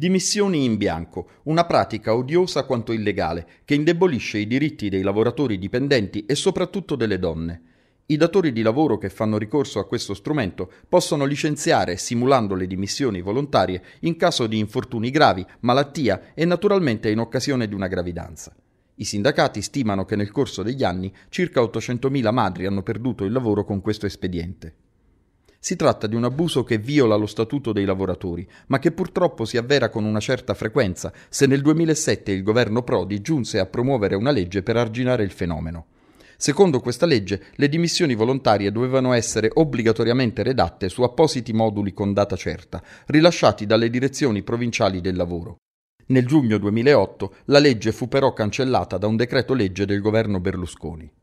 Dimissioni in bianco, una pratica odiosa quanto illegale, che indebolisce i diritti dei lavoratori dipendenti e soprattutto delle donne. I datori di lavoro che fanno ricorso a questo strumento possono licenziare simulando le dimissioni volontarie in caso di infortuni gravi, malattia e naturalmente in occasione di una gravidanza. I sindacati stimano che nel corso degli anni circa 800.000 madri hanno perduto il lavoro con questo espediente. Si tratta di un abuso che viola lo statuto dei lavoratori, ma che purtroppo si avvera con una certa frequenza, se nel 2007 il governo Prodi giunse a promuovere una legge per arginare il fenomeno. Secondo questa legge, le dimissioni volontarie dovevano essere obbligatoriamente redatte su appositi moduli con data certa, rilasciati dalle direzioni provinciali del lavoro. Nel giugno 2008 la legge fu però cancellata da un decreto legge del governo Berlusconi.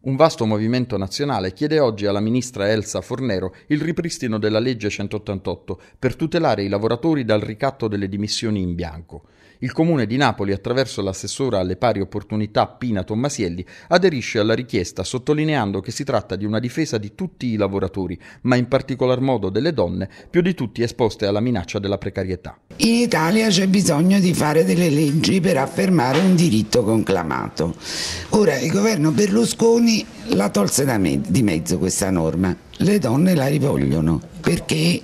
Un vasto movimento nazionale chiede oggi alla ministra Elsa Fornero il ripristino della legge 188 per tutelare i lavoratori dal ricatto delle dimissioni in bianco. Il comune di Napoli, attraverso l'assessora alle pari opportunità Pina Tommasielli, aderisce alla richiesta sottolineando che si tratta di una difesa di tutti i lavoratori, ma in particolar modo delle donne, più di tutti esposte alla minaccia della precarietà. In Italia c'è bisogno di fare delle leggi per affermare un diritto conclamato. Ora, il governo Berlusconi Salvini la tolse me, di mezzo questa norma, le donne la rivogliono perché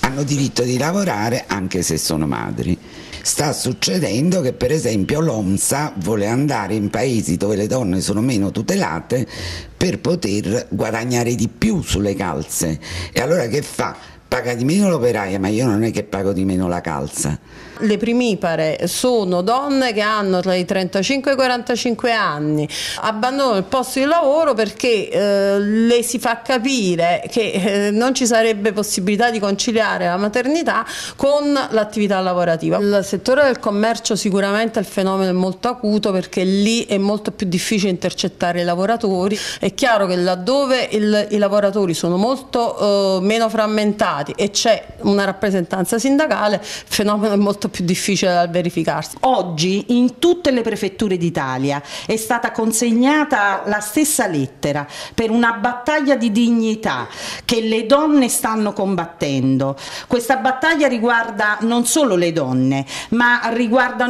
hanno diritto di lavorare anche se sono madri. Sta succedendo che per esempio l'OMSA vuole andare in paesi dove le donne sono meno tutelate per poter guadagnare di più sulle calze. E allora che fa? paga di meno l'operaia, ma io non è che pago di meno la calza. Le primipare sono donne che hanno tra i 35 e i 45 anni, abbandonano il posto di lavoro perché eh, le si fa capire che eh, non ci sarebbe possibilità di conciliare la maternità con l'attività lavorativa. Il settore del commercio sicuramente il fenomeno è molto acuto perché lì è molto più difficile intercettare i lavoratori e chiaro che laddove il, i lavoratori sono molto eh, meno frammentati e c'è una rappresentanza sindacale, il fenomeno è molto più difficile da verificarsi. Oggi in tutte le prefetture d'Italia è stata consegnata la stessa lettera per una battaglia di dignità che le donne stanno combattendo. Questa battaglia riguarda non solo le donne, ma an riguarda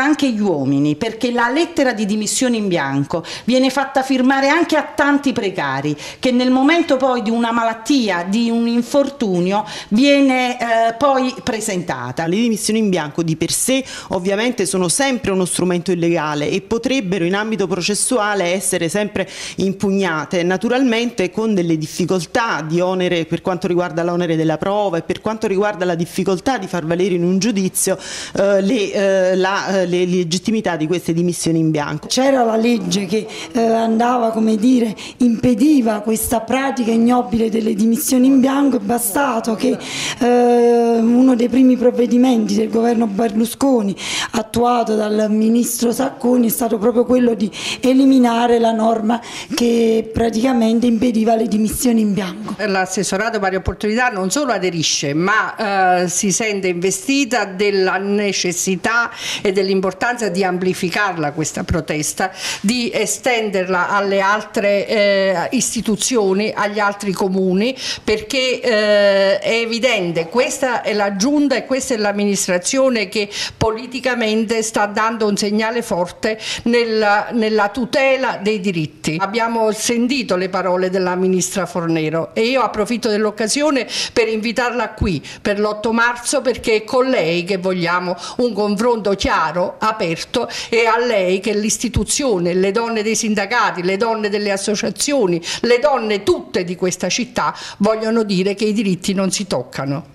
anche gli uomini, perché la lettera di dimissione in bianco viene fatta firmare anche anche a tanti precari che nel momento poi di una malattia, di un infortunio viene eh, poi presentata. Le dimissioni in bianco di per sé ovviamente sono sempre uno strumento illegale e potrebbero in ambito processuale essere sempre impugnate, naturalmente con delle difficoltà di onere per quanto riguarda l'onere della prova e per quanto riguarda la difficoltà di far valere in un giudizio eh, le, eh, la, eh, le legittimità di queste dimissioni in bianco. C'era la legge che eh, andava come dire, impediva questa pratica ignobile delle dimissioni in bianco, è bastato che eh, uno dei primi provvedimenti del governo Berlusconi attuato dal ministro Sacconi è stato proprio quello di eliminare la norma che praticamente impediva le dimissioni in bianco. L'assessorato pari opportunità non solo aderisce ma eh, si sente investita della necessità e dell'importanza di amplificarla questa protesta, di estenderla alle altre altre eh, istituzioni, agli altri comuni, perché eh, è evidente, questa è la giunta e questa è l'amministrazione che politicamente sta dando un segnale forte nella, nella tutela dei diritti. Abbiamo sentito le parole della ministra Fornero e io approfitto dell'occasione per invitarla qui per l'8 marzo perché è con lei che vogliamo un confronto chiaro, aperto e a lei che l'istituzione, le donne dei sindacati, le donne del delle associazioni, le donne tutte di questa città vogliono dire che i diritti non si toccano.